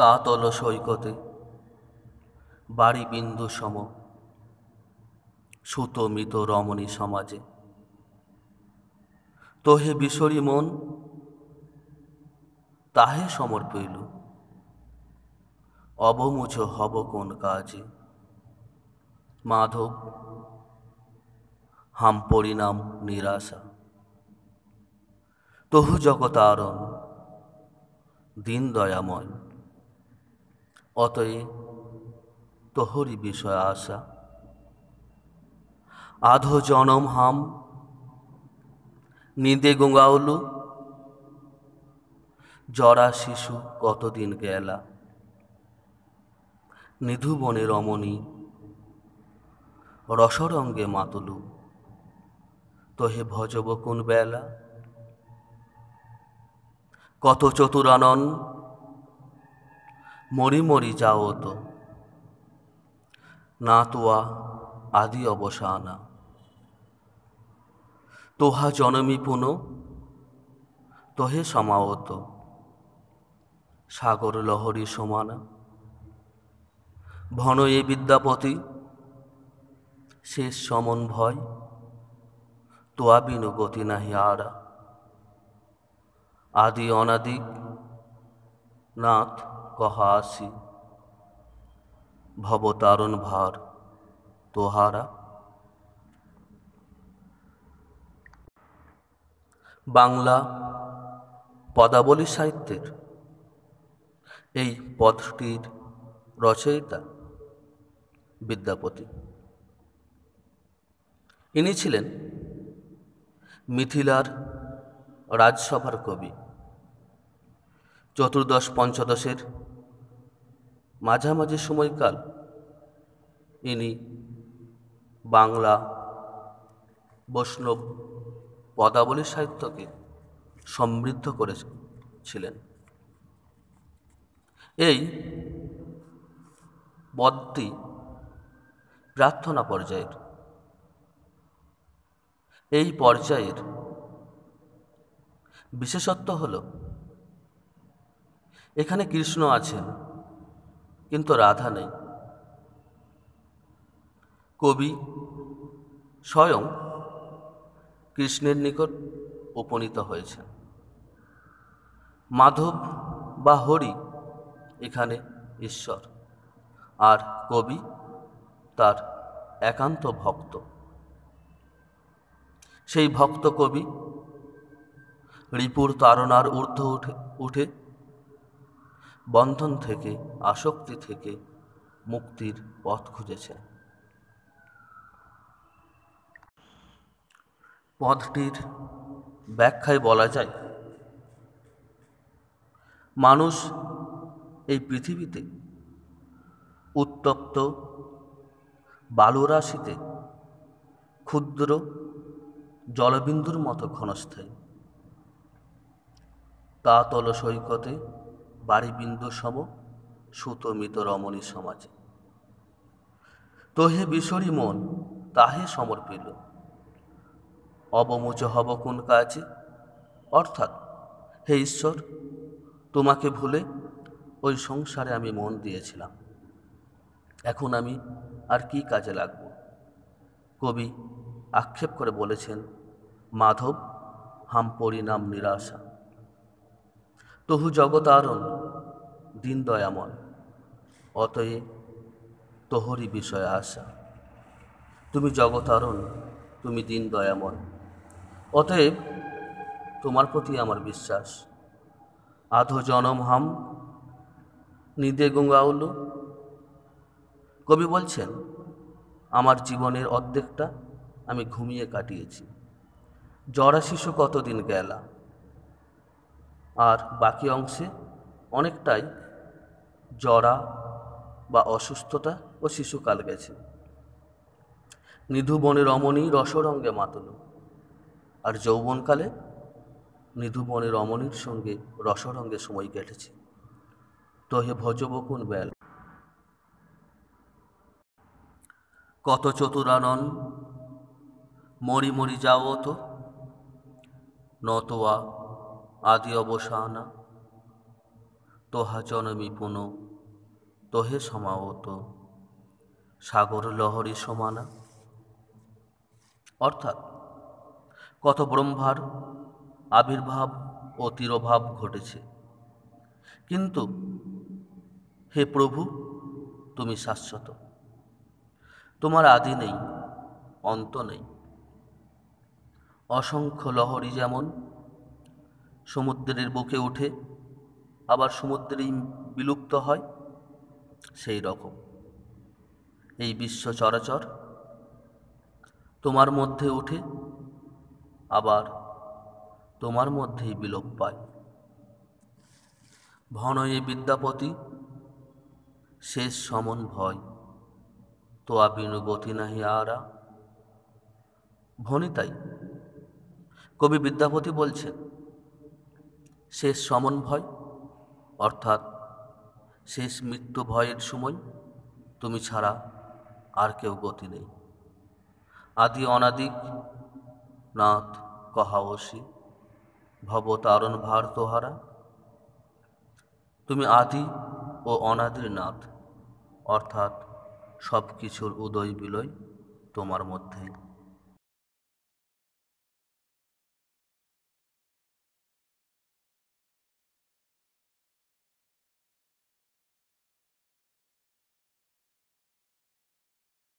তাতল সৈকতে বাড়ি বিন্দু সম সুতমিত রমণী সমাজে তোহে বিশরী মন তাহে সমর্পইল অবমুছ হব কোন কাজে মাধব হাম পরিণাম নিরাশা তহু জগতারণ দিন দয়াময় অতএব তহরি বিষয় আশা আধো জনম হাম নিদে গঙ্গাউলু জরা শিশু কতদিন গেলা নিধু বনে রমণী রসরঙ্গে মাতলু তহে ভজব কোন বেলা কত চতুরানন মরি মরি যাও তো না তোয়া আদি অবসানা তোহা জনমি পুন তোহে সমাওত সাগর লহরী সমানা ভন এ বিদ্যাপতি শেষ সমন ভয় তোয়া বিনু গতি নাহি আরা আদি অনাদি নাথ কহাসি ভবতারণ ভার তোহারা বাংলা পদাবলী সাহিত্যের এই পদটির রচয়িতা বিদ্যাপতি ইনি ছিলেন মিথিলার রাজসভার কবি চতুর্দশ পঞ্চদশের মাঝামাঝি সময়কাল ইনি বাংলা বৈষ্ণব পদাবলী সাহিত্যকে সমৃদ্ধ করেছিলেন এই পদটি প্রার্থনা পর্যায়ের এই পর্যায়ের বিশেষত্ব হল এখানে কৃষ্ণ আছেন কিন্তু রাধা নেই কবি স্বয়ং কৃষ্ণের নিকট উপনীত হয়েছে মাধব বা হরি এখানে ঈশ্বর আর কবি তার একান্ত ভক্ত সেই ভক্ত কবি রিপুর তারণার ঊর্ধ্ব উঠে উঠে বন্ধন থেকে আসক্তি থেকে মুক্তির পথ খুঁজেছেন পথটির ব্যাখ্যায় বলা যায় মানুষ এই পৃথিবীতে উত্তপ্ত বালুরাশিতে ক্ষুদ্র জলবিন্দুর মতো ক্ষণস্থায়ী তাতল সৈকতে বাড়িবৃন্দ সম সুতমিত রমণী সমাজে তোহে বিশরী মন তাহে সমর্পিল অবমোচ হব কোন কাজে অর্থাৎ হে ঈশ্বর তোমাকে ভুলে ওই সংসারে আমি মন দিয়েছিলাম এখন আমি আর কি কাজে লাগব কবি আক্ষেপ করে বলেছেন মাধব হাম পরিণাম নিরাশা তহু জগতারণ দিন দয়ামন অতএব তোহরি বিষয়ে আশা তুমি জগতারণ তুমি দিন দয়ামন অতএব তোমার প্রতি আমার বিশ্বাস আধো জনম হাম নিদে গঙ্গাউল কবি বলছেন আমার জীবনের অর্ধেকটা আমি ঘুমিয়ে কাটিয়েছি জরা শিশু কতদিন গেলা আর বাকি অংশে অনেকটাই জরা বা অসুস্থতা ও শিশুকাল গেছে নিধুবনে বনে রমণী রসরঙ্গে মাতল আর যৌবনকালে নিধুবনে বনে রমণীর সঙ্গে রসরঙ্গে সময় কেটেছে তহে ভজবকুন বেল কত চতুরানন মরি মরি যাও তো নতোয়া আদি অবসানা তোহাচন বিপুন তোহে সমাগত সাগর লহরী সমানা অর্থাৎ কত ব্রহ্মার আবির্ভাব ও তিরভাব ঘটেছে কিন্তু হে প্রভু তুমি শাশ্বত তোমার আদি নেই অন্ত নেই অসংখ্য লহরী যেমন সমুদ্রের বুকে উঠে আবার সমুদ্রেই বিলুপ্ত হয় সেই রকম এই বিশ্ব চরাচর তোমার মধ্যে ওঠে আবার তোমার মধ্যেই বিলোপ পায় ভনয়ে বিদ্যাপতি শেষ সমন ভয় তো আপিনু গতি নাহি আরা তাই কবি বিদ্যাপতি বলছেন শেষ সমন ভয় অর্থাৎ শেষ মৃত্যু ভয়ের সময় তুমি ছাড়া আর কেউ গতি নেই আদি অনাদিক নাথ কহাওসি ভবতারণ ভার তোহারা তুমি আদি ও অনাদির নাথ অর্থাৎ সব কিছুর উদয় বিলয় তোমার মধ্যেই